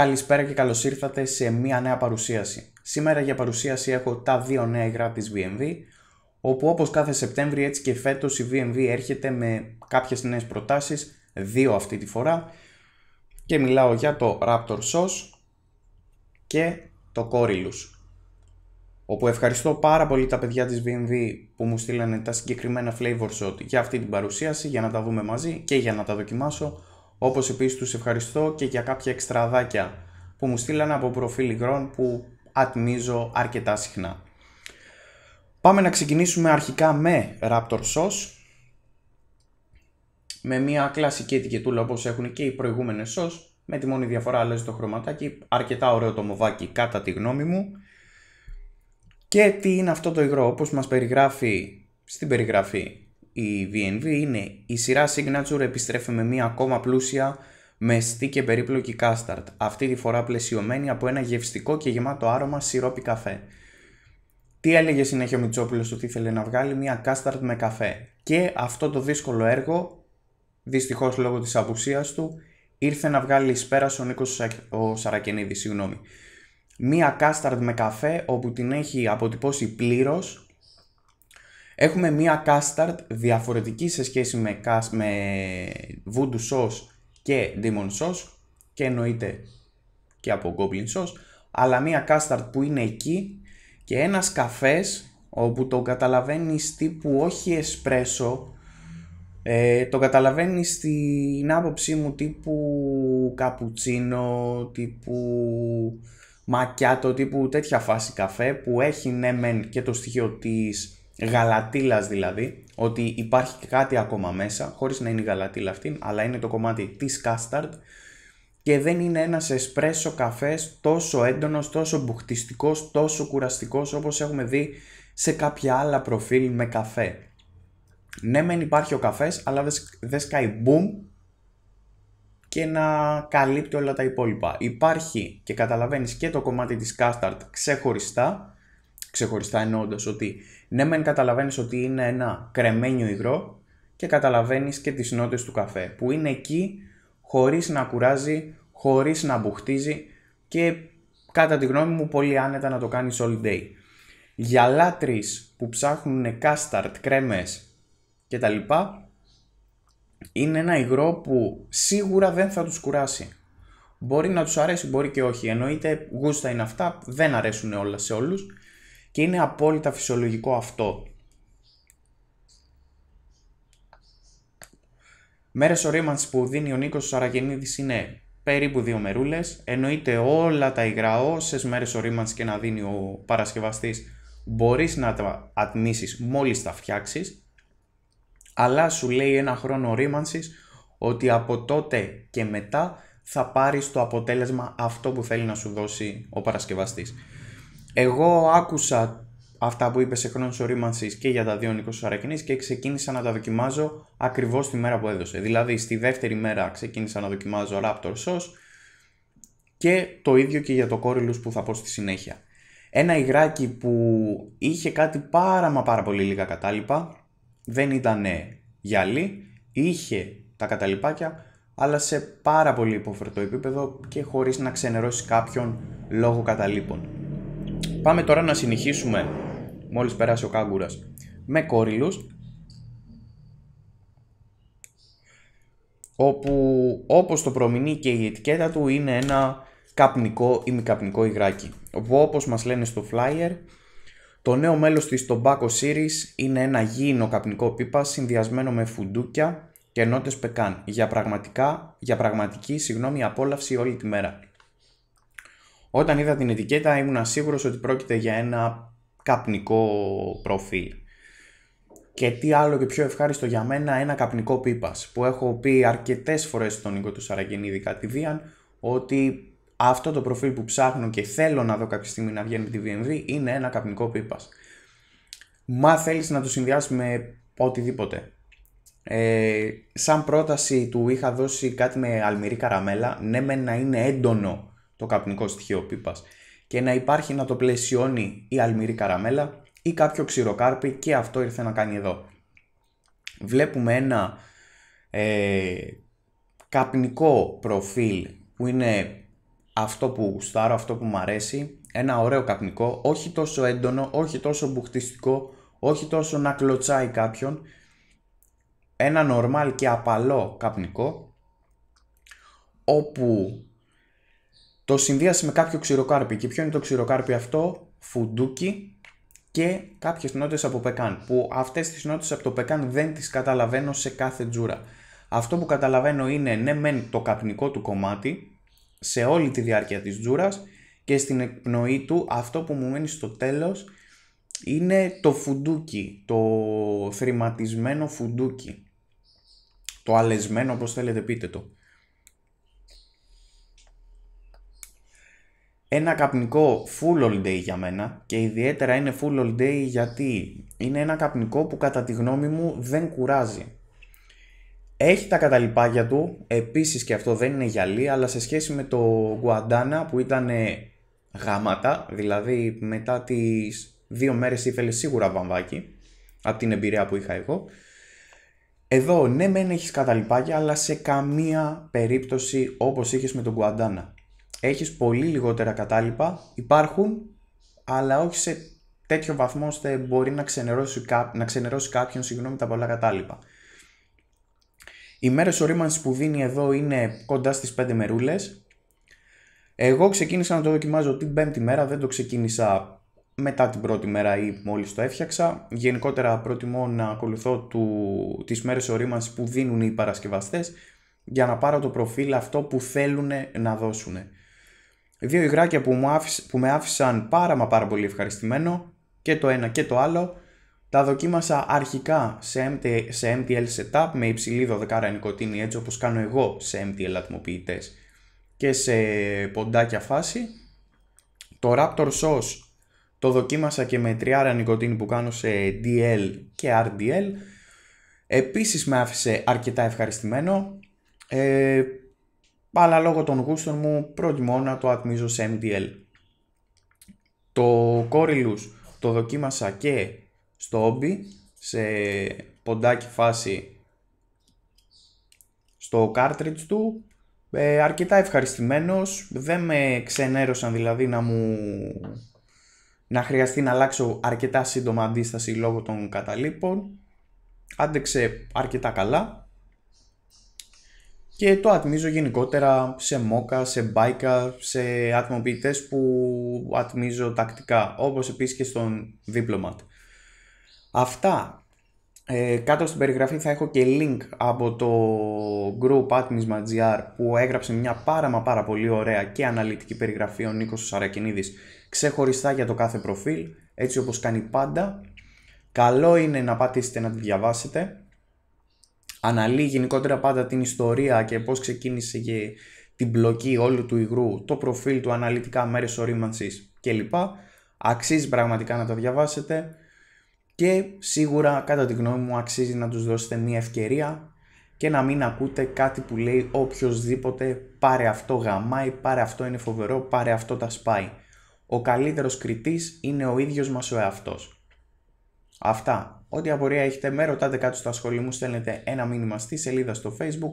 Καλησπέρα και καλώς ήρθατε σε μία νέα παρουσίαση. Σήμερα για παρουσίαση έχω τα δύο νέα υγρά της VMV, όπου όπως κάθε Σεπτέμβρη έτσι και φέτος η VMV έρχεται με κάποιες νέες προτάσεις, δύο αυτή τη φορά, και μιλάω για το Raptor Sauce και το Corilus. όπου ευχαριστώ πάρα πολύ τα παιδιά της VMV που μου στείλανε τα συγκεκριμένα flavor shot για αυτή την παρουσίαση, για να τα δούμε μαζί και για να τα δοκιμάσω, όπως επίσης τους ευχαριστώ και για κάποια εξτραδάκια που μου στείλανε από προφίλ υγρών που ατμίζω αρκετά συχνά. Πάμε να ξεκινήσουμε αρχικά με Raptor Sauce με μια κλασική ετικετούλα όπως έχουν και οι προηγούμενες sauce με τη μόνη διαφορά αλλάζει το χρωματάκι, αρκετά ωραίο το μοβάκι κατά τη γνώμη μου και τι είναι αυτό το υγρό όπως μας περιγράφει στην περιγραφή η VNV είναι η σειρά Signature επιστρέφει με μία ακόμα πλούσια μεστή και περίπλοκη κάσταρτ, αυτή τη φορά πλαισιωμένη από ένα γευστικό και γεμάτο άρωμα σιρόπι καφέ. Τι έλεγε συνέχεια ο Μητσόπουλος ότι ήθελε να βγάλει μία κάσταρτ με καφέ και αυτό το δύσκολο έργο, δυστυχώς λόγω της απουσίας του, ήρθε να βγάλει εις πέρας ο Νίκος ο Σαρακενίδης, συγγνώμη. Μία κάσταρτ με καφέ όπου την έχει αποτυπώσει πλήρως. Έχουμε μία κάσταρτ διαφορετική σε σχέση με, με voodoo sauce και demon sauce και εννοείται και από goblin sauce αλλά μία κάσταρτ που είναι εκεί και ένας καφές όπου το καταλαβαίνεις τύπου όχι εσπρέσο ε, το καταλαβαίνεις στην άποψή μου τύπου καπουτσίνο, τύπου μακιάτο, τύπου τέτοια φάση καφέ που έχει ναι μεν και το στοιχείο της γαλατίλας δηλαδή, ότι υπάρχει κάτι ακόμα μέσα, χωρίς να είναι η γαλατίλα αυτή, αλλά είναι το κομμάτι της κάσταρτ και δεν είναι ένας εσπρέσο καφές τόσο έντονος, τόσο μπουχτιστικός, τόσο κουραστικός όπως έχουμε δει σε κάποια άλλα προφίλ με καφέ. Ναι μεν υπάρχει ο καφές, αλλά δεν σκάει boom και να καλύπτει όλα τα υπόλοιπα. Υπάρχει και καταλαβαίνεις και το κομμάτι της κάσταρτ ξεχωριστά ξεχωριστά εννοώντας ότι ναι, μεν καταλαβαίνεις ότι είναι ένα κρεμένιο υγρό και καταλαβαίνεις και τις νότες του καφέ που είναι εκεί χωρίς να κουράζει, χωρίς να μπουχτίζει και κατά τη γνώμη μου πολύ άνετα να το κάνεις all day. Για λάτρεις που ψάχνουν κάσταρτ, κρέμε κτλ. είναι ένα υγρό που σίγουρα δεν θα τους κουράσει. Μπορεί να τους αρέσει, μπορεί και όχι. Εννοείται γούστα είναι αυτά, δεν αρέσουν όλα σε όλους και είναι απόλυτα φυσιολογικό αυτό. Μέρες ορίμανσης που δίνει ο Νίκος Σαραγεννίδη είναι περίπου δύο μερούλες. Εννοείται όλα τα υγρά, όσες μέρες ορίμανσης και να δίνει ο παρασκευαστής, Μπορείς να τα ατμίσεις μόλις τα φτιάξεις. Αλλά σου λέει ένα χρόνο ορίμανσης ότι από τότε και μετά θα πάρεις το αποτέλεσμα αυτό που θέλει να σου δώσει ο παρασκευαστής. Εγώ άκουσα αυτά που είπες σε χρόνο ορίμανση και για τα δύο Νίκος Σαρακινής και ξεκίνησα να τα δοκιμάζω ακριβώς τη μέρα που έδωσε. Δηλαδή, στη δεύτερη μέρα ξεκίνησα να δοκιμάζω Raptor Sauce και το ίδιο και για το Corylus που θα πω στη συνέχεια. Ένα υγράκι που είχε κάτι πάρα μα πάρα πολύ λίγα κατάλοιπα, δεν ήταν γυαλί, είχε τα καταλοιπάκια, αλλά σε πάρα πολύ υποφερτό επίπεδο και χωρίς να ξενερώσει κάποιον λόγω καταλήπων. Πάμε τώρα να συνεχίσουμε, μόλις περάσει ο κάγκουρας, με κοριλούς, όπου όπως το προμηνεί και η ετικέτα του είναι ένα καπνικό ή μη καπνικό υγράκι. Όπου όπως μας λένε στο flyer, το νέο μέλος της Tobacco Series είναι ένα γήινο καπνικό πίπα συνδυασμένο με φουντούκια και νότες πεκάν για, πραγματικά, για πραγματική συγγνώμη, απόλαυση όλη τη μέρα. Όταν είδα την ετικέτα ήμουν σίγουρος ότι πρόκειται για ένα καπνικό προφίλ. Και τι άλλο και πιο ευχάριστο για μένα, ένα καπνικό πίπας που έχω πει αρκετές φορές στον Νίκο του Σαρακινίδη κατηδίαν ότι αυτό το προφίλ που ψάχνω και θέλω να δω κάποια στιγμή να βγαίνει με τη VMV είναι ένα καπνικό πίπας. Μα θέλεις να το συνδυάσεις με οτιδήποτε. Ε, σαν πρόταση του είχα δώσει κάτι με αλμυρή καραμέλα, ναι με να είναι έντονο το καπνικό στοιχείο πίπας και να υπάρχει να το πλαισιώνει η αλμυρή καραμέλα ή κάποιο ξηροκάρπι και αυτό ήρθε να κάνει εδώ. Βλέπουμε ένα ε, καπνικό προφίλ που είναι αυτό που γουστάρω, αυτό που μου αρέσει, ένα ωραίο καπνικό, όχι τόσο έντονο, όχι τόσο μπουχτιστικό, όχι τόσο να κλωτσάει κάποιον, ένα νορμάλ και απαλό καπνικό, όπου το συνδύασε με κάποιο ξηροκάρπι. Και ποιο είναι το ξηροκάρπι αυτό, φουντούκι και κάποιες νότες από πεκάν. Που αυτές τις νότες από το πεκάν δεν τις καταλαβαίνω σε κάθε τζούρα. Αυτό που καταλαβαίνω είναι ναι, μεν το καπνικό του κομμάτι σε όλη τη διάρκεια της τζούρας. και στην εκπνοή του αυτό που μου μένει στο τέλος είναι το φουντούκι, το θρηματισμένο φουντούκι, το αλεσμένο όπως θέλετε πείτε το. ένα καπνικό full all day για μένα και ιδιαίτερα είναι full all day γιατί είναι ένα καπνικό που κατά τη γνώμη μου δεν κουράζει. Έχει τα καταλοιπάκια του, επίσης και αυτό δεν είναι γυαλί, αλλά σε σχέση με το Guadana που ήταν γάματα, δηλαδή μετά τις δύο μέρες ήθελε σίγουρα βαμβάκι, από την εμπειρία που είχα εγώ. Εδώ ναι μεν έχεις καταλοιπάκια, αλλά σε καμία περίπτωση όπως είχες με τον Guadana έχεις πολύ λιγότερα κατάλοιπα, υπάρχουν, αλλά όχι σε τέτοιο βαθμό ώστε μπορεί να ξενερώσει, να ξενερώσει κάποιον συγγνώμη, τα πολλά κατάλοιπα. Οι μέρες ορίμανσης που δίνει εδώ είναι κοντά στις 5 μερούλες. Εγώ ξεκίνησα να το δοκιμάζω την πέμπτη μέρα, δεν το ξεκίνησα μετά την πρώτη μέρα ή μόλις το έφτιαξα. Γενικότερα προτιμώ να ακολουθώ του, τις μέρες ορίμανσης που δίνουν οι παρασκευαστές για να πάρω το προφίλ αυτό που θέλουν να δώσουν. Δύο υγράκια που, μου που με άφησαν πάρα μα πάρα πολύ ευχαριστημένο και το ένα και το άλλο. Τα δοκίμασα αρχικά σε, σε MTL setup με υψηλή δωδεκάρα νοικοτήνη έτσι όπως κάνω εγώ σε MTL ατμοποιητές και σε ποντάκια φάση. Το Raptor Sauce το δοκίμασα και με τριάρα νοικοτήνη που κάνω σε DL και RDL. Επίσης με άφησε αρκετά ευχαριστημένο. Ε, αλλά λόγω των γούστων μου προτιμώ να το ατμίζω σε MDL. Το Corilus το δοκίμασα και στο όμπι, σε ποντάκι φάση στο cartridge του. Ε, αρκετά ευχαριστημένος, δεν με ξενέρωσαν δηλαδή να μου να χρειαστεί να αλλάξω αρκετά σύντομα αντίσταση λόγω των καταλήπων. Άντεξε αρκετά καλά και το ατμίζω γενικότερα σε μόκα, σε μπάικα, σε ατμοποιητές που ατμίζω τακτικά, όπως επίσης και στον Diplomat. Αυτά. Ε, κάτω στην περιγραφή θα έχω και link από το group atmisma.gr που έγραψε μια πάρα μα πάρα πολύ ωραία και αναλυτική περιγραφή ο Νίκος Σαρακινίδης ξεχωριστά για το κάθε προφίλ, έτσι όπως κάνει πάντα. Καλό είναι να πατήσετε να τη διαβάσετε αναλύει γενικότερα πάντα την ιστορία και πώς ξεκίνησε και την πλοκή όλου του υγρού, το προφίλ του αναλυτικά μέρες ορίμανσης κλπ. Αξίζει πραγματικά να τα διαβάσετε και σίγουρα κατά τη γνώμη μου αξίζει να τους δώσετε μια ευκαιρία και να μην ακούτε κάτι που λέει οποιοδήποτε πάρε αυτό γαμάει, πάρε αυτό είναι φοβερό, πάρε αυτό τα σπάει. Ο καλύτερος κριτής είναι ο ίδιος μας ο εαυτός. Αυτά. Ό,τι απορία έχετε με ρωτάτε κάτω στα σχόλια μου, στέλνετε ένα μήνυμα στη σελίδα στο facebook